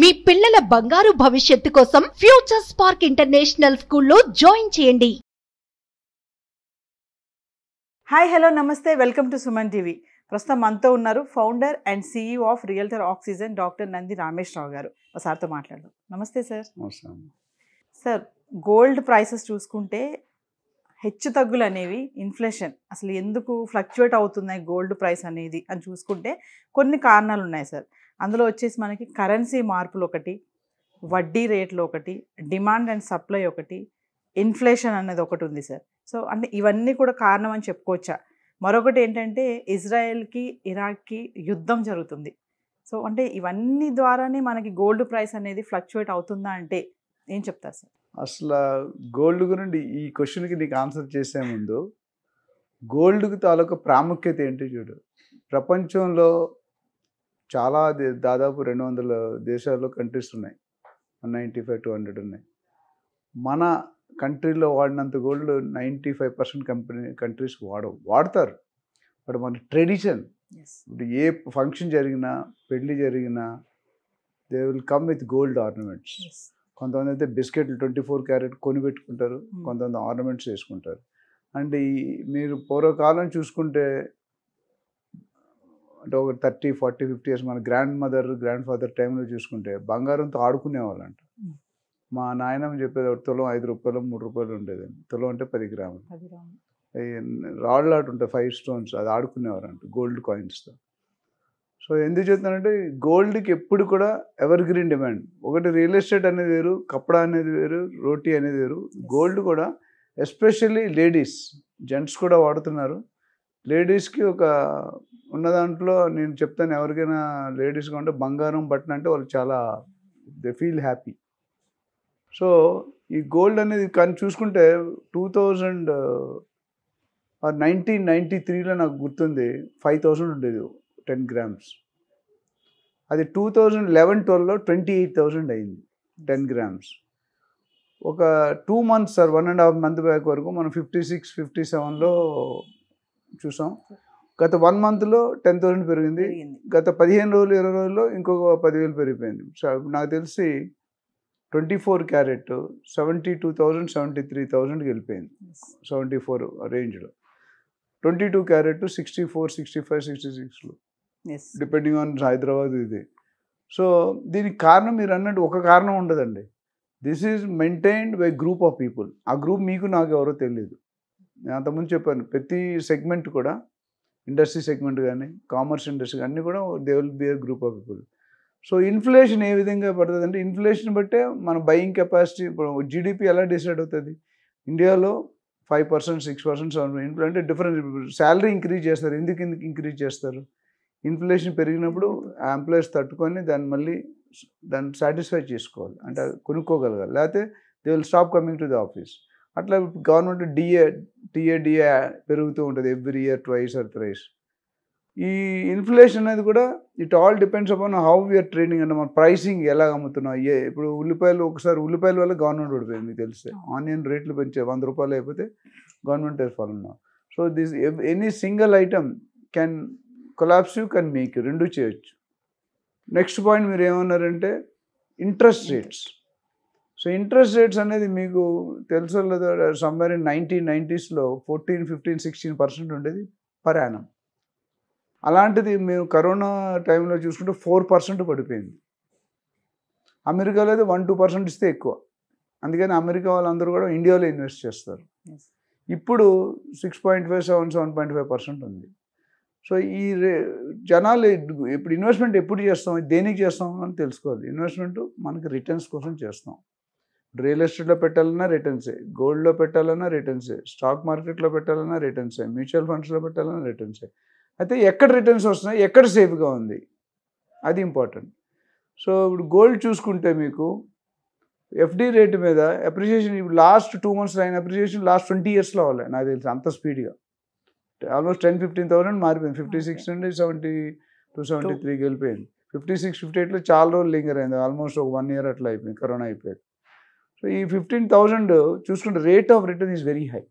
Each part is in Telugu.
మీ పిల్లల బంగారు భవిష్యత్తు కోసం ఫ్యూచర్ స్పార్క్ ఇంటర్నేషనల్ స్కూల్లో జాయిన్ చేయండి హాయ్ హలో నమస్తే వెల్కమ్ టు సుమన్ టీవీ ప్రస్తుతం మనతో ఉన్నారు founder and CEO of realtor oxygen doctor Nandi Rameshwararao garu ఒకసారితో మాట్లాడు నమస్తే సార్ సార్ గోల్డ్ ప్రైసెస్ చూసుకుంటే హెచ్చు తగ్గులు అనేవి ఇన్ఫ్లేషన్ అసలు ఎందుకు ఫ్లక్చువేట్ అవుతున్నాయి గోల్డ్ ప్రైస్ అనేది అని చూసుకుంటే కొన్ని కారణాలు ఉన్నాయి సార్ అందులో వచ్చేసి మనకి కరెన్సీ మార్పులు ఒకటి వడ్డీ రేట్లు ఒకటి డిమాండ్ అండ్ సప్లై ఒకటి ఇన్ఫ్లేషన్ అనేది ఒకటి ఉంది సార్ సో అంటే ఇవన్నీ కూడా కారణం అని చెప్పుకోవచ్చా మరొకటి ఏంటంటే ఇజ్రాయెల్కి ఇరాక్కి యుద్ధం జరుగుతుంది సో అంటే ఇవన్నీ ద్వారానే మనకి గోల్డ్ ప్రైస్ అనేది ఫ్లక్చువేట్ అవుతుందా అంటే ఏం చెప్తారు సార్ అసలు గోల్డ్ గురించి ఈ క్వశ్చన్కి నీకు ఆన్సర్ చేసే ముందు గోల్డ్కి తాలూకు ప్రాముఖ్యత ఏంటి చూడు ప్రపంచంలో చాలా దాదాపు రెండు వందల దేశాల్లో కంట్రీస్ ఉన్నాయి one ninety five two hundred ఉన్నాయి మన కంట్రీలో వాడినంత gold ninety five percent company countries వాడవు వాడతారు బట్ మన ట్రెడిషన్ ఇప్పుడు ఏ ఫంక్షన్ జరిగినా పెళ్ళి జరిగినా they will come with gold ornaments కొంతమంది అయితే బిస్కెట్లు ట్వంటీ ఫోర్ క్యారెట్ కొని పెట్టుకుంటారు కొంతమంది ఆర్నమెంట్స్ వేసుకుంటారు అండ్ ఈ మీరు పూర్వకాలం చూసుకుంటే అంటే ఒక థర్టీ ఫార్టీ ఫిఫ్టీ ఇయర్స్ మన గ్రాండ్ మదర్ గ్రాండ్ ఫాదర్ టైంలో చూసుకుంటే బంగారంతో ఆడుకునేవాళ్ళంట మా నాయనమ్మ చెప్పేది ఒకటి తులం ఐదు రూపాయలు మూడు రూపాయలు ఉండేది తులం అంటే పది గ్రాములు రాళ్ళు ఆట ఉంటాయి ఫైవ్ స్టోన్స్ అది ఆడుకునేవారంట గోల్డ్ కాయిన్స్తో సో ఎందుకు చెప్తున్నానంటే గోల్డ్కి ఎప్పుడు కూడా ఎవర్ గ్రీన్ డిమాండ్ ఒకటి రియల్ ఎస్టేట్ అనేది వేరు కప్పడా అనేది వేరు రోటీ అనేది వేరు గోల్డ్ కూడా ఎస్పెషల్లీ లేడీస్ జెంట్స్ కూడా వాడుతున్నారు లేడీస్కి ఒక ఉన్న దాంట్లో నేను చెప్తాను ఎవరికైనా లేడీస్గా ఉంటే బంగారం బట్టన్ అంటే వాళ్ళు చాలా దే ఫీల్ హ్యాపీ సో ఈ గోల్డ్ అనేది కానీ చూసుకుంటే టూ థౌజండ్ నైన్టీన్ నైంటీ త్రీలో నాకు గుర్తుంది ఫైవ్ థౌజండ్ ఉండేది టెన్ గ్రామ్స్ అది టూ థౌజండ్ లెవెన్ ట్వెల్వ్లో ట్వంటీ ఎయిట్ థౌజండ్ అయింది టెన్ గ్రామ్స్ ఒక two months sir one and half month back వరకు మనం ఫిఫ్టీ సిక్స్ ఫిఫ్టీ సెవెన్లో చూసాం గత వన్ మంత్లో టెన్ థౌసండ్ పెరిగింది గత పదిహేను రోజులు ఇరవై రోజుల్లో ఇంకొక పదివేలు పెరిగిపోయింది సో నాకు తెలిసి twenty four carat seventy two thousand seventy three థౌజండ్కి వెళ్ళిపోయింది సెవెంటీ ఫోర్ రేంజ్లో twenty two carat sixty four sixty five sixty సిక్స్లో డిపెండింగ్ ఆన్ హైదరాబాద్ ఇది సో దీనికి కారణం మీరు అన్నట్టు ఒక కారణం ఉండదండి this is maintained by group of people ఆ గ్రూప్ మీకు నాకు ఎవరో తెలియదు నేను అంతకుముందు చెప్పాను ప్రతి సెగ్మెంట్ కూడా ఇండస్ట్రీ సెగ్మెంట్ కానీ కామర్స్ ఇండస్ట్రీ అన్నీ కూడా they will be group of people so inflation ఏ విధంగా పడుతుంది అంటే ఇన్ఫ్లేషన్ బట్టే మన బయింగ్ కెపాసిటీ ఇప్పుడు జీడిపి ఎలా డిసైడ్ అవుతుంది ఇండియాలో ఫైవ్ పర్సెంట్ సిక్స్ పర్సెంట్ అంటే డిఫరెంట్ శాలరీ ఇంక్రీజ్ చేస్తారు ఎందుకు ఇంక్రీజ్ చేస్తారు ఇన్ఫ్లేషన్ పెరిగినప్పుడు ఎంప్లాయీస్ తట్టుకొని దాన్ని మళ్ళీ దాన్ని సాటిస్ఫై చేసుకోవాలి అంటే కొనుక్కోగలగాలి లేకపోతే they will stop coming to the office అట్లా గవర్నమెంట్ డిఏ టీఏ డిఏ పెరుగుతూ ఉంటుంది every year twice or thrice ఈ ఇన్ఫ్లేషన్ అనేది కూడా it all depends upon how we are trading అంటే మన ప్రైసింగ్ ఎలా అమ్ముతున్నాం ఏ ఇప్పుడు ఉల్లిపాయలు ఒకసారి ఉల్లిపాయల వల్ల గవర్నమెంట్ ఓడిపోయింది మీకు తెలిస్తే ఆనియన్ రేట్లు పెంచే వంద రూపాయలు అయిపోతే government follow so this any single item can collapse కానీ మీకు రెండు చేయొచ్చు నెక్స్ట్ పాయింట్ మీరు ఏమన్నారంటే interest rates so interest rates అనేది మీకు తెలుసు లేదా సమ్వేర్ ఇన్ నైన్టీన్ నైంటీస్లో ఫోర్టీన్ ఫిఫ్టీన్ సిక్స్టీన్ పర్సెంట్ ఉండేది పర్ యానం అలాంటిది మేము కరోనా టైంలో చూసుకుంటే ఫోర్ పర్సెంట్ పడిపోయింది అమెరికాలో అయితే వన్ టూ పర్సెంట్ ఇస్తే ఎక్కువ అందుకని అమెరికా వాళ్ళందరూ కూడా ఇండియాలో ఇన్వెస్ట్ చేస్తారు ఇప్పుడు six point five seven seven point five percent ఉంది సో ఈ జనాలు ఇప్పుడు ఇన్వెస్ట్మెంట్ ఎప్పుడు చేస్తాం దేనికి చేస్తాం అని తెలుసుకోవాలి ఇన్వెస్ట్మెంట్ మనకి రిటర్న్స్ కోసం చేస్తాం రియల్ ఎస్టేట్లో పెట్టాలన్నా రిటర్న్సే గోల్డ్లో పెట్టాలన్నా రిటర్న్సే స్టాక్ మార్కెట్లో పెట్టాలన్నా రిటర్న్సే మ్యూచువల్ ఫండ్స్లో పెట్టాలన్నా రిటర్న్సే అయితే ఎక్కడ రిటర్న్స్ వస్తున్నాయి ఎక్కడ సేఫ్గా ఉంది అది ఇంపార్టెంట్ సో ఇప్పుడు గోల్డ్ చూసుకుంటే మీకు ఎఫ్డి రేటు మీద అప్రిషియేషన్ ఇప్పుడు లాస్ట్ టూ మంత్స్లో అయిన అప్రిషియేషన్ లాస్ట్ ట్వంటీ ఇయర్స్లో అవ్వాలి నాకు తెలిసి అంత స్పీడ్గా ఆల్మోస్ట్ టెన్ ఫిఫ్టీన్ థౌసండ్ మారిపోయింది ఫిఫ్టీ సిక్స్ నుండి సెవెంటీ టూ సెవెంటీ త్రీకి వెళ్ళిపోయింది ఫిఫ్టీ సిక్స్ ఫిఫ్టీ ఎయిట్లో చాలా రోజులు లింగర్ అయింది ఆల్మోస్ట్ ఒక వన్ ఇయర్ అట్లా అయిపోయింది కరోనా అయిపోయింది సో ఈ ఫిఫ్టీన్ థౌసండ్ చూసుకుంటే rate of return is very high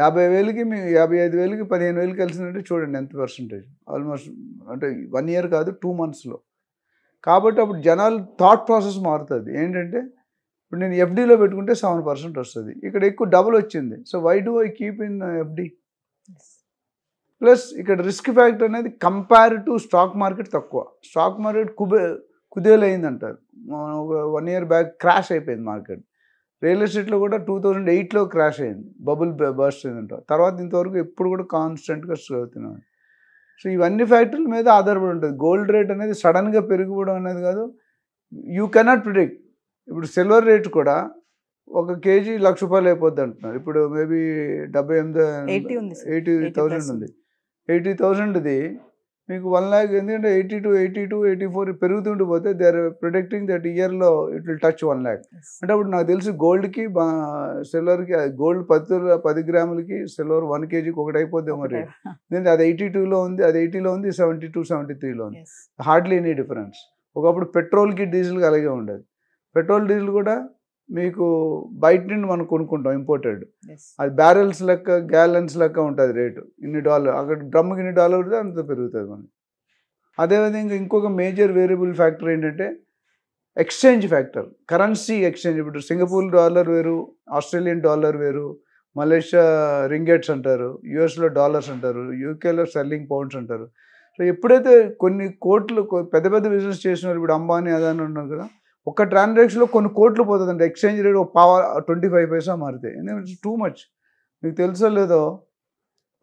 యాభై వేలకి మీ యాభై ఐదు వేలకి పదిహేను వేలు కలిసినట్టు చూడండి ఎంత పర్సంటేజ్ ఆల్మోస్ట్ అంటే వన్ ఇయర్ కాదు టూ మంత్స్లో కాబట్టి అప్పుడు జనాలు థాట్ ప్రాసెస్ మారుతుంది ఏంటంటే ఇప్పుడు నేను ఎఫ్డీలో పెట్టుకుంటే సెవెన్ పర్సెంట్ వస్తుంది ఇక్కడ ఎక్కువ డబుల్ వచ్చింది so why do I keep in FD plus ఇక్కడ రిస్క్ ఫ్యాక్టర్ అనేది కంపేర్ టు స్టాక్ మార్కెట్ తక్కువ స్టాక్ మార్కెట్ కుబే కుదేలైంది అంటారు వన్ ఇయర్ బ్యాక్ క్రాష్ అయిపోయింది మార్కెట్ రియల్ ఎస్టేట్లో కూడా టూ థౌజండ్ ఎయిట్లో క్రాష్ అయింది బబుల్ అయింది అయిందంట తర్వాత ఇంతవరకు ఎప్పుడు కూడా కాన్స్టెంట్గా చదువుతున్నాం సో ఇవన్నీ ఫ్యాక్టరీల మీద ఆధారపడి ఉంటుంది గోల్డ్ రేట్ అనేది సడన్గా పెరిగిపోవడం అనేది కాదు యూ కెనాట్ ప్రిడిక్ట్ ఇప్పుడు సిల్వర్ రేట్ కూడా ఒక కేజీ లక్ష రూపాయలు అయిపోద్ది అంటున్నారు ఇప్పుడు మేబీ డెబ్బై ఎనిమిది ఎయిటీ థౌజండ్ ఉంది ఎయిటీ థౌజండ్ది మీకు వన్ ల్యాక్ ఎందుకంటే eighty two eighty two eighty four పెరుగుతుంటూ పోతే దే ఆర్ ప్రొడక్టింగ్ దట్ ఇయర్లో it will touch one lakh అంటే అప్పుడు నాకు తెలిసి గోల్డ్కి సిల్వర్కి గోల్డ్ పది పది గ్రాములకి సిల్వర్ వన్ కేజీకి ఒకటి అయిపోద్ది మరి ఎందుకంటే అది ఎయిటీ టూలో ఉంది అది ఎయిటీలో ఉంది సెవెంటీ టూ సెవెంటీ త్రీలో ఉంది హార్డ్లీ ఎనీ డిఫరెన్స్ ఒకప్పుడు పెట్రోల్కి డీజిల్కి అలాగే ఉండేది పెట్రోల్ డీజిల్ కూడా మీకు బయట నుండి మనం కొనుక్కుంటాం ఇంపోర్టెడ్ అది బ్యారెల్స్ లెక్క గ్యాలన్స్ లెక్క ఉంటుంది రేటు ఇన్ని డాలర్ అక్కడ డ్రమ్కి ఇన్ని డాలర్ అంత పెరుగుతుంది మనకి అదేవిధంగా ఇంకొక మేజర్ వేరియబుల్ ఫ్యాక్టర్ ఏంటంటే ఎక్స్చేంజ్ ఫ్యాక్టర్ కరెన్సీ ఎక్స్చేంజ్ ఇప్పుడు సింగపూర్ డాలర్ వేరు ఆస్ట్రేలియన్ డాలర్ వేరు మలేషియా రింగెట్స్ అంటారు యుఎస్లో డాలర్స్ అంటారు యూకేలో సెల్లింగ్ పౌండ్స్ అంటారు సో ఎప్పుడైతే కొన్ని కోట్లు పెద్ద పెద్ద బిజినెస్ చేసినారు ఇప్పుడు అంబానీ అదాని ఉన్నారు కదా ఒక ట్రాన్సాక్షన్లో కొన్ని కోట్లు అండి ఎక్స్చేంజ్ రేట్ ఒక పవర్ ట్వంటీ ఫైవ్ పైసా మారితే ఎందుకంటే టూ మచ్ మీకు తెలుసో లేదో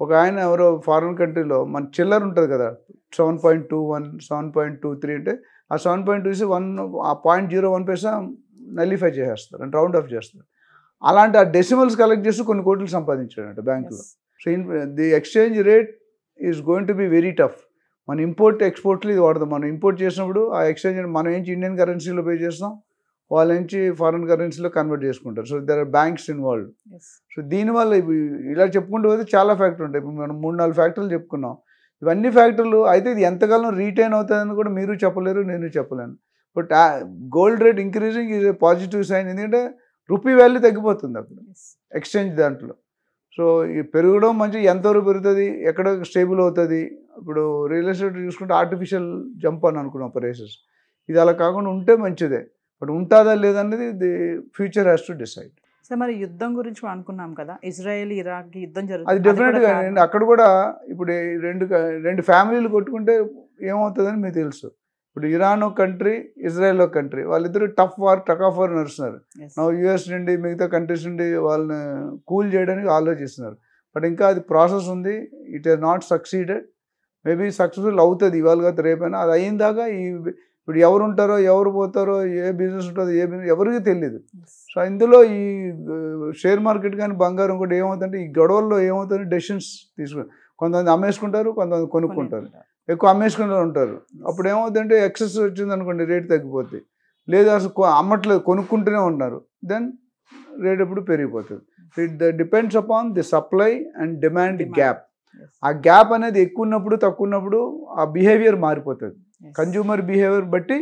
ఒక ఆయన ఎవరో ఫారిన్ కంట్రీలో మన చిల్లర ఉంటుంది కదా seven point two one seven point two three అంటే ఆ సెవెన్ పాయింట్ టూ వన్ ఆ point zero one paisa nullify చేసేస్తారు అంటే రౌండ్ ఆఫ్ చేస్తారు అలాంటి ఆ డెసిమల్స్ కలెక్ట్ చేస్తూ కొన్ని కోట్లు అంటే బ్యాంకులో so the exchange rate is going to be very tough మన ఇంపోర్ట్ ఎక్స్పోర్ట్లు ఇది వాడదాం మనం ఇంపోర్ట్ చేసినప్పుడు ఆ ఎక్స్చేంజ్ మనం ఏంచి ఇండియన్ కరెన్సీలో పే చేస్తాం వాళ్ళ నుంచి ఫారెన్ కరెన్సీలో కన్వర్ట్ చేసుకుంటారు so there are banks involve so దీనివల్ల ఇలా చెప్పుకుంటూ పోతే చాలా ఫ్యాక్టర్ ఉంటాయి ఇప్పుడు మనం మూడు నాలుగు ఫ్యాక్టర్లు చెప్పుకున్నాం ఇవన్నీ ఫ్యాక్టర్లు అయితే ఇది ఎంతకాలం రీటైన్ అవుతుందని కూడా మీరు చెప్పలేరు నేను చెప్పలేను but gold rate increasing is positive sign ఎందుకంటే రూపీ వాల్యూ తగ్గిపోతుంది అప్పుడు ఎక్స్చేంజ్ దాంట్లో సో ఈ పెరగడం మంచి ఎంతవరకు పెరుగుతుంది ఎక్కడ స్టేబుల్ అవుతుంది ఇప్పుడు రియల్ ఎస్టేట్ చూసుకుంటే ఆర్టిఫిషియల్ జంప్ అని అనుకున్నాం ప్రైసెస్ ఇది అలా కాకుండా ఉంటే మంచిదే బట్ ఉంటుందా లేదనేది the future has to decide sir మరి యుద్ధం గురించి అనుకున్నాం కదా ఇజ్రాయెల్ ఇరాక్ యుద్ధం జరుగుతుంది అది డెఫినెట్గా అక్కడ కూడా ఇప్పుడు రెండు రెండు ఫ్యామిలీలు కొట్టుకుంటే ఏమవుతుందని మీకు తెలుసు ఇప్పుడు ఇరాన్ కంట్రీ ఇజ్రాయెల్ కంట్రీ వాళ్ళిద్దరు tough war tug of నడుస్తున్నారు నా యుఎస్ నుండి మిగతా కంట్రీస్ నుండి వాళ్ళని కూల్ చేయడానికి ఆలోచిస్తున్నారు బట్ ఇంకా అది ప్రాసెస్ ఉంది it is not succeeded maybe successful అవుతుంది ఇవాళ కాదు రేపైనా అది అయిన దాకా ఈ ఇప్పుడు ఎవరు ఉంటారో ఎవరు పోతారో ఏ బిజినెస్ ఉంటుందో ఏ బిజినెస్ ఎవరికి తెలియదు సో ఇందులో ఈ షేర్ మార్కెట్ కానీ బంగారం కూడా ఏమవుతుందంటే ఈ గొడవల్లో ఏమవుతుంది డెసిషన్స్ తీసుకుంటారు కొంతమంది అమ్మేసుకుంటారు కొంతమంది కొనుక్కుంటారు ఎక్కువ అమ్మేసుకుంటూ ఉంటారు అప్పుడు ఏమవుతుందంటే ఎక్సెస్ అనుకోండి రేటు తగ్గిపోతుంది లేదు అసలు అమ్మట్లేదు కొనుక్కుంటూనే ఉంటారు దెన్ రేట్ ఎప్పుడు పెరిగిపోతుంది it depends upon the supply and demand gap ఆ గ్యాప్ అనేది ఎక్కువ ఉన్నప్పుడు తక్కువ ఉన్నప్పుడు ఆ బిహేవియర్ మారిపోతుంది కన్జ్యూమర్ బిహేవియర్ బట్టి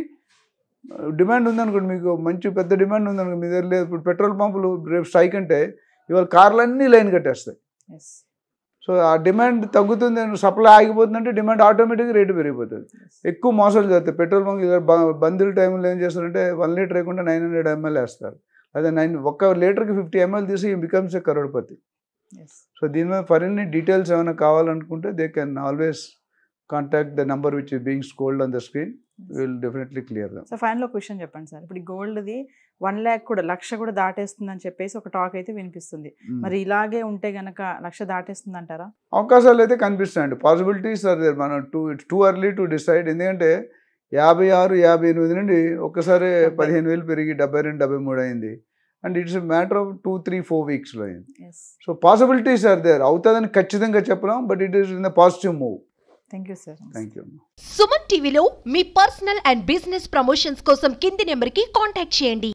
డిమాండ్ ఉందనుకోండి మీకు మంచి పెద్ద డిమాండ్ ఉందనుకోండి మీ దగ్గర లేదు ఇప్పుడు పెట్రోల్ పంపులు రేపు స్ట్రైక్ అంటే ఇవాళ కార్లన్నీ లైన్ కట్టేస్తాయి సో ఆ డిమాండ్ తగ్గుతుంది సప్లై ఆగిపోతుందంటే డిమాండ్ ఆటోమేటిక్గా రేటు పెరిగిపోతుంది ఎక్కువ మోసాలు జరుగుతాయి పెట్రోల్ బంక్ బంధుల టైంలో ఏం చేస్తారంటే వన్ లీటర్ లేకుండా నైన్ హండ్రెడ్ ఎంఎల్ వేస్తారు అదే నైన్ ఒక్క లీటర్కి ఫిఫ్టీ ఎంఎల్ తీసి బికమ్స్ ఏ కరోడ్పతి సో దీని మీద ఫరిన్ని డీటెయిల్స్ ఏమైనా కావాలనుకుంటే they can always contact the number which being scrolled on the screen will definitely clear so final question చెప్పండి సార్ ఇప్పుడు గోల్డ్ది వన్ ల్యాక్ కూడా లక్ష కూడా దాటేస్తుంది అని చెప్పేసి ఒక టాక్ అయితే వినిపిస్తుంది మరి ఇలాగే ఉంటే గనక లక్ష దాటేస్తుంది అంటారా అవకాశాలు అయితే కనిపిస్తాయండి పాసిబిలిటీస్ ఆర్ మనం too it's too early to decide ఎందుకంటే యాభై ఆరు యాభై ఎనిమిది నుండి ఒకసారి పదిహేను వేలు పెరిగి డెబ్బై రెండు డెబ్బై మూడు అయింది and it's matter of two three four వీక్స్లో అయింది సో పాసిబిలిటీస్ ఆర్ దేర్ అవుతుందని ఖచ్చితంగా చెప్పలేం but it is in the positive move thank you sir thank you Suman టీవీలో మీ పర్సనల్ అండ్ బిజినెస్ ప్రమోషన్స్ కోసం కింది నెంబర్కి కాంటాక్ట్ చేయండి